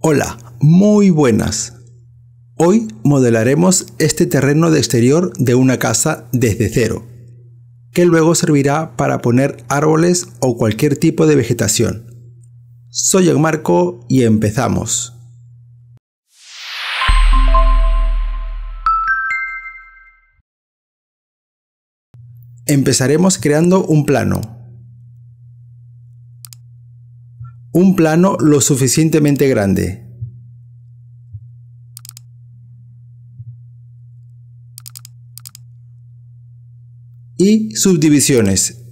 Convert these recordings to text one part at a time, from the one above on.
Hola, muy buenas. Hoy modelaremos este terreno de exterior de una casa desde cero, que luego servirá para poner árboles o cualquier tipo de vegetación. Soy el Marco y empezamos. Empezaremos creando un plano, un plano lo suficientemente grande. Y subdivisiones.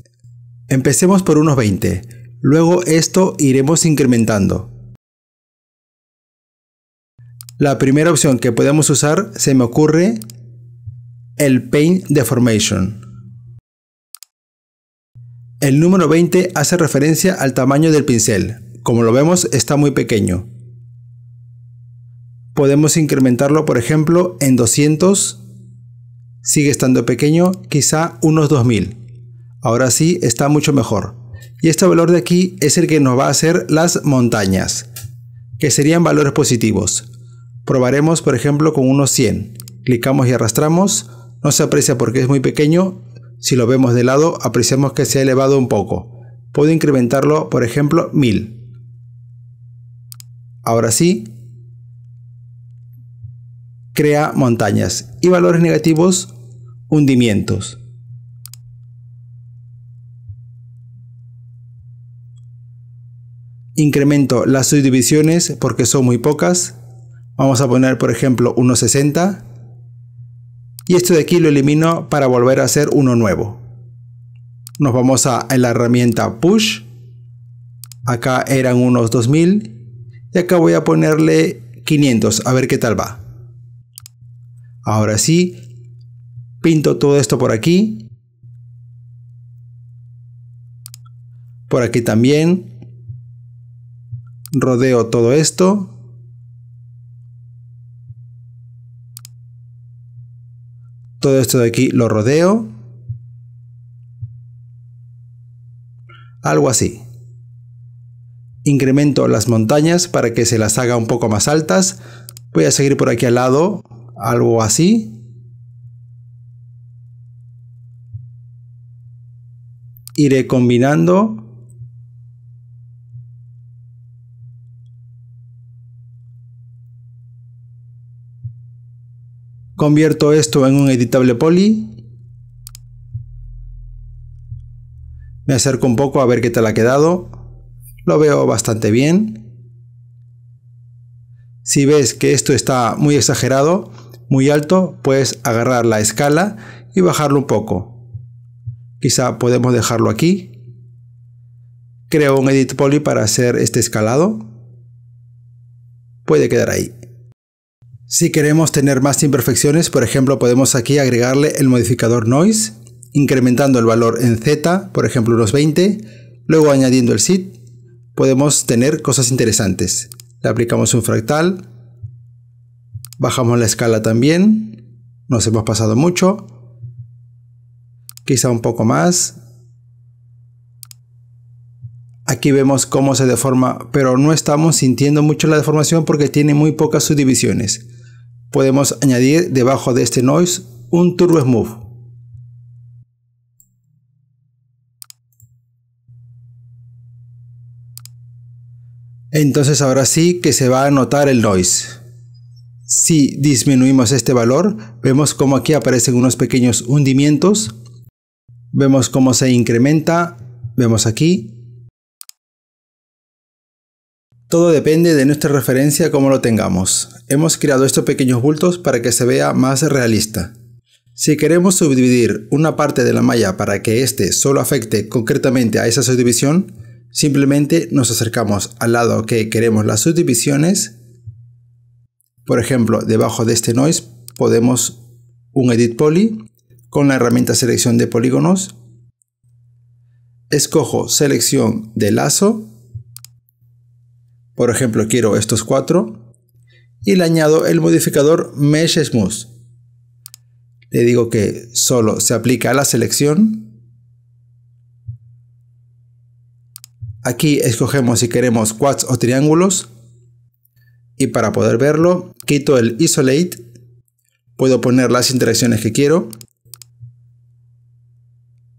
Empecemos por unos 20. Luego esto iremos incrementando. La primera opción que podemos usar se me ocurre el Paint Deformation. El número 20 hace referencia al tamaño del pincel, como lo vemos, está muy pequeño. Podemos incrementarlo, por ejemplo, en 200. Sigue estando pequeño, quizá unos 2000. Ahora sí, está mucho mejor. Y este valor de aquí es el que nos va a hacer las montañas, que serían valores positivos. Probaremos, por ejemplo, con unos 100. Clicamos y arrastramos. No se aprecia porque es muy pequeño. Si lo vemos de lado, apreciamos que se ha elevado un poco. Puedo incrementarlo, por ejemplo, 1000. Ahora sí, crea montañas. Y valores negativos, hundimientos. Incremento las subdivisiones porque son muy pocas. Vamos a poner, por ejemplo, 1.60. Y esto de aquí lo elimino para volver a hacer uno nuevo. Nos vamos a la herramienta Push. Acá eran unos 2000 y acá voy a ponerle 500, a ver qué tal va. Ahora sí, pinto todo esto por aquí. Por aquí también. Rodeo todo esto. Todo esto de aquí lo rodeo. Algo así incremento las montañas para que se las haga un poco más altas. Voy a seguir por aquí al lado, algo así. Iré combinando. Convierto esto en un editable poly. Me acerco un poco a ver qué tal ha quedado. Lo veo bastante bien. Si ves que esto está muy exagerado, muy alto, puedes agarrar la escala y bajarlo un poco. Quizá podemos dejarlo aquí. Creo un edit poly para hacer este escalado. Puede quedar ahí. Si queremos tener más imperfecciones, por ejemplo, podemos aquí agregarle el modificador noise, incrementando el valor en z, por ejemplo unos 20, luego añadiendo el sit podemos tener cosas interesantes. Le aplicamos un fractal, bajamos la escala también, nos hemos pasado mucho, quizá un poco más. Aquí vemos cómo se deforma, pero no estamos sintiendo mucho la deformación porque tiene muy pocas subdivisiones. Podemos añadir debajo de este noise un turbo smooth Entonces ahora sí que se va a notar el noise. Si disminuimos este valor, vemos como aquí aparecen unos pequeños hundimientos. Vemos cómo se incrementa. Vemos aquí. Todo depende de nuestra referencia como lo tengamos. Hemos creado estos pequeños bultos para que se vea más realista. Si queremos subdividir una parte de la malla para que éste solo afecte concretamente a esa subdivisión, Simplemente nos acercamos al lado que queremos las subdivisiones. Por ejemplo, debajo de este noise podemos un edit poly con la herramienta selección de polígonos. Escojo selección de lazo. Por ejemplo, quiero estos cuatro. Y le añado el modificador Mesh Smooth. Le digo que solo se aplica a la selección Aquí escogemos si queremos quads o triángulos. Y para poder verlo, quito el Isolate. Puedo poner las interacciones que quiero.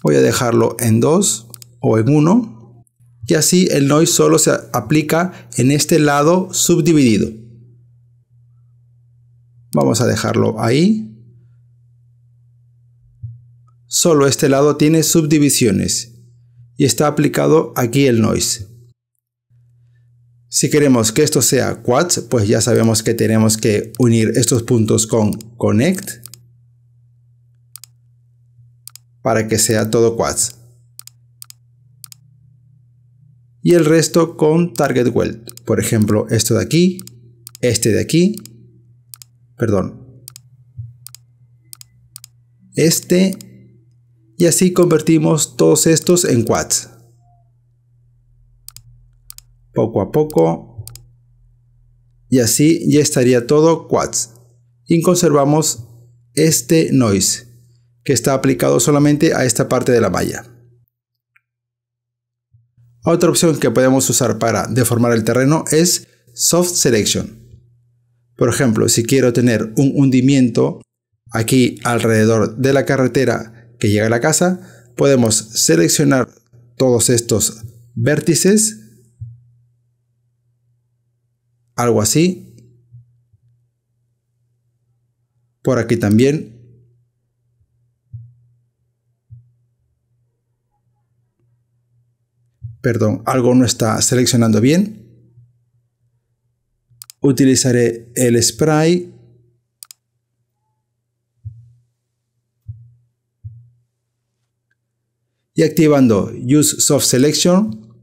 Voy a dejarlo en 2 o en 1. Y así el noise solo se aplica en este lado subdividido. Vamos a dejarlo ahí. Solo este lado tiene subdivisiones y está aplicado aquí el noise. Si queremos que esto sea quads, pues ya sabemos que tenemos que unir estos puntos con connect para que sea todo quads. Y el resto con target weld. Por ejemplo, esto de aquí, este de aquí, perdón, este y así convertimos todos estos en quads. Poco a poco y así ya estaría todo quads. Y conservamos este noise que está aplicado solamente a esta parte de la malla. Otra opción que podemos usar para deformar el terreno es Soft Selection. Por ejemplo, si quiero tener un hundimiento aquí alrededor de la carretera llega a la casa, podemos seleccionar todos estos vértices, algo así. Por aquí también. Perdón, algo no está seleccionando bien. Utilizaré el spray y activando Use Soft Selection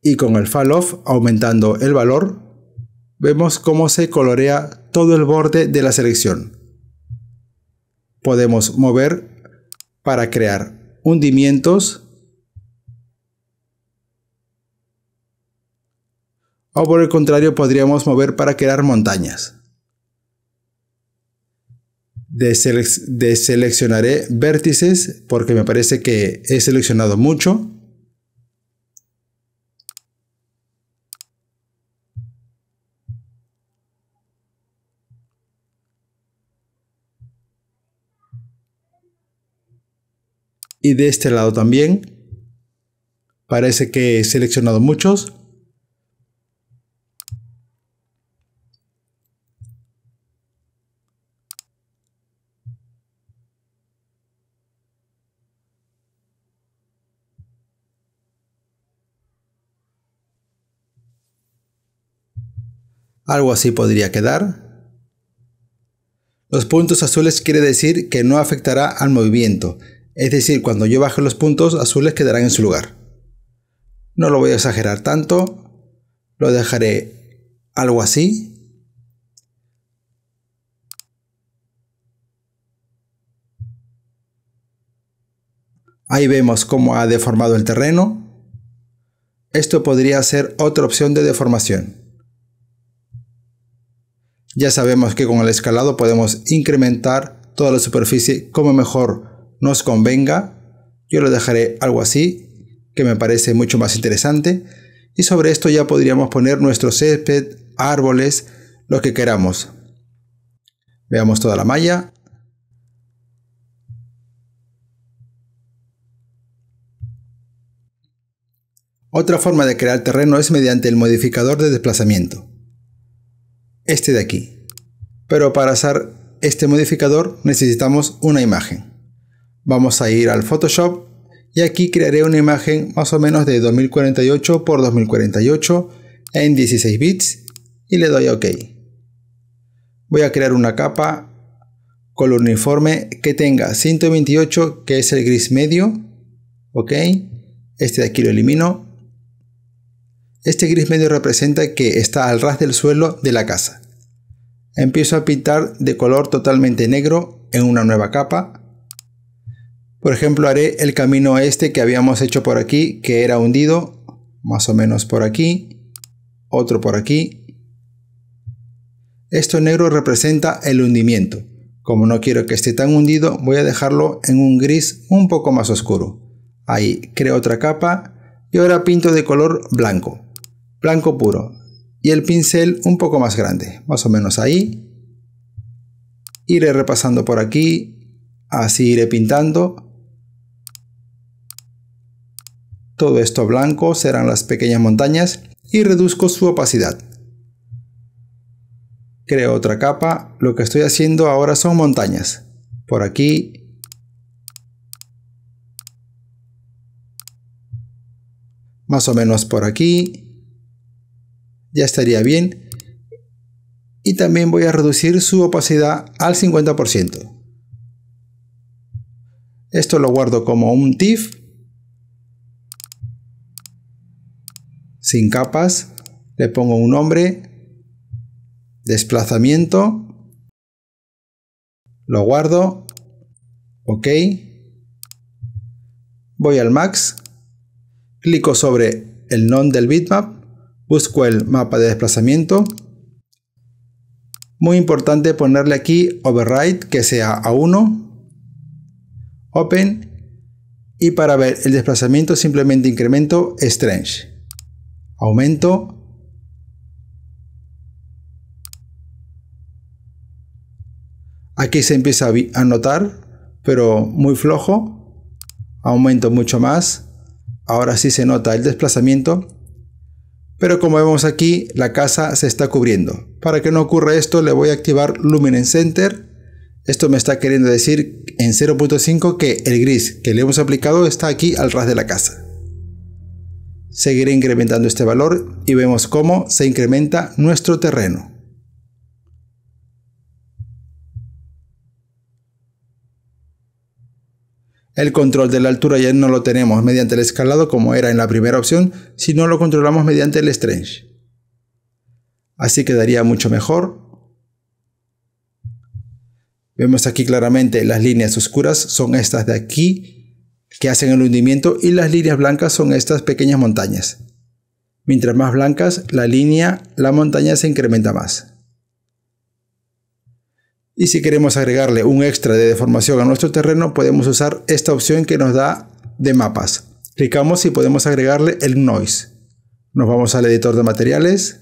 y con el Falloff aumentando el valor, vemos cómo se colorea todo el borde de la selección. Podemos mover para crear hundimientos o por el contrario podríamos mover para crear montañas deseleccionaré vértices porque me parece que he seleccionado mucho. Y de este lado también. Parece que he seleccionado muchos. Algo así podría quedar. Los puntos azules quiere decir que no afectará al movimiento, es decir, cuando yo baje los puntos azules quedarán en su lugar. No lo voy a exagerar tanto, lo dejaré algo así. Ahí vemos cómo ha deformado el terreno. Esto podría ser otra opción de deformación. Ya sabemos que con el escalado podemos incrementar toda la superficie como mejor nos convenga. Yo lo dejaré algo así, que me parece mucho más interesante. Y sobre esto ya podríamos poner nuestro césped, árboles, lo que queramos. Veamos toda la malla. Otra forma de crear terreno es mediante el modificador de desplazamiento este de aquí. Pero para hacer este modificador necesitamos una imagen. Vamos a ir al Photoshop y aquí crearé una imagen más o menos de 2048 por 2048 en 16 bits y le doy a OK. Voy a crear una capa color uniforme que tenga 128 que es el gris medio, ok, este de aquí lo elimino este gris medio representa que está al ras del suelo de la casa. Empiezo a pintar de color totalmente negro en una nueva capa. Por ejemplo, haré el camino este que habíamos hecho por aquí, que era hundido, más o menos por aquí, otro por aquí. Esto negro representa el hundimiento. Como no quiero que esté tan hundido, voy a dejarlo en un gris un poco más oscuro. Ahí creo otra capa y ahora pinto de color blanco blanco puro y el pincel un poco más grande, más o menos ahí. Iré repasando por aquí, así iré pintando. Todo esto blanco serán las pequeñas montañas y reduzco su opacidad. Creo otra capa, lo que estoy haciendo ahora son montañas. Por aquí. Más o menos por aquí ya estaría bien. Y también voy a reducir su opacidad al 50%. Esto lo guardo como un TIFF. Sin capas. Le pongo un nombre. Desplazamiento. Lo guardo. OK. Voy al max. Clico sobre el non del bitmap Busco el mapa de desplazamiento. Muy importante ponerle aquí override que sea a 1. Open. Y para ver el desplazamiento simplemente incremento strange. Aumento. Aquí se empieza a notar, pero muy flojo. Aumento mucho más. Ahora sí se nota el desplazamiento pero como vemos aquí, la casa se está cubriendo. Para que no ocurra esto, le voy a activar Lumen Center. Esto me está queriendo decir en 0.5 que el gris que le hemos aplicado está aquí al ras de la casa. Seguiré incrementando este valor y vemos cómo se incrementa nuestro terreno. El control de la altura ya no lo tenemos mediante el escalado como era en la primera opción, sino lo controlamos mediante el strange. Así quedaría mucho mejor. Vemos aquí claramente las líneas oscuras son estas de aquí que hacen el hundimiento y las líneas blancas son estas pequeñas montañas. Mientras más blancas la línea, la montaña se incrementa más. Y si queremos agregarle un extra de deformación a nuestro terreno, podemos usar esta opción que nos da de mapas. Clicamos y podemos agregarle el noise. Nos vamos al editor de materiales.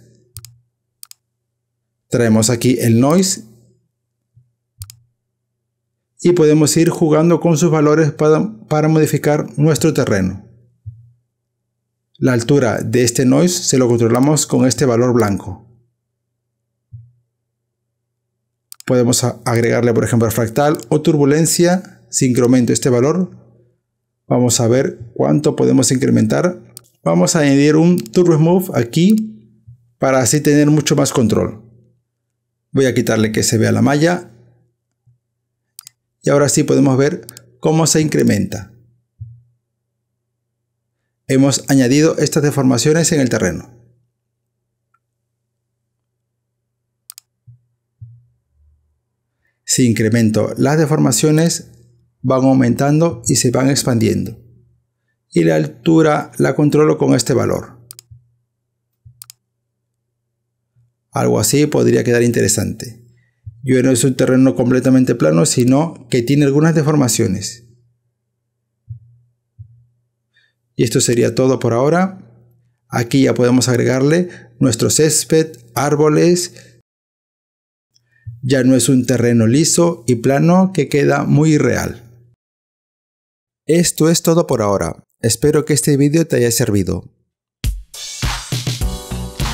Traemos aquí el noise. Y podemos ir jugando con sus valores para, para modificar nuestro terreno. La altura de este noise se lo controlamos con este valor blanco. podemos agregarle, por ejemplo, fractal o turbulencia. Si incremento este valor, vamos a ver cuánto podemos incrementar. Vamos a añadir un Turbo aquí para así tener mucho más control. Voy a quitarle que se vea la malla. Y ahora sí podemos ver cómo se incrementa. Hemos añadido estas deformaciones en el terreno. Si incremento. Las deformaciones van aumentando y se van expandiendo. Y la altura la controlo con este valor. Algo así podría quedar interesante. Yo no es un terreno completamente plano, sino que tiene algunas deformaciones. Y esto sería todo por ahora. Aquí ya podemos agregarle nuestro césped, árboles, ya no es un terreno liso y plano que queda muy real. Esto es todo por ahora, espero que este vídeo te haya servido.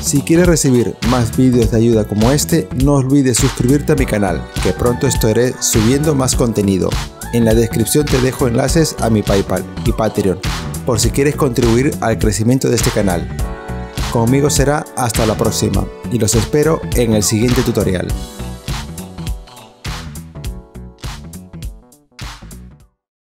Si quieres recibir más vídeos de ayuda como este, no olvides suscribirte a mi canal, que pronto estaré subiendo más contenido. En la descripción te dejo enlaces a mi Paypal y Patreon, por si quieres contribuir al crecimiento de este canal. Conmigo será hasta la próxima, y los espero en el siguiente tutorial.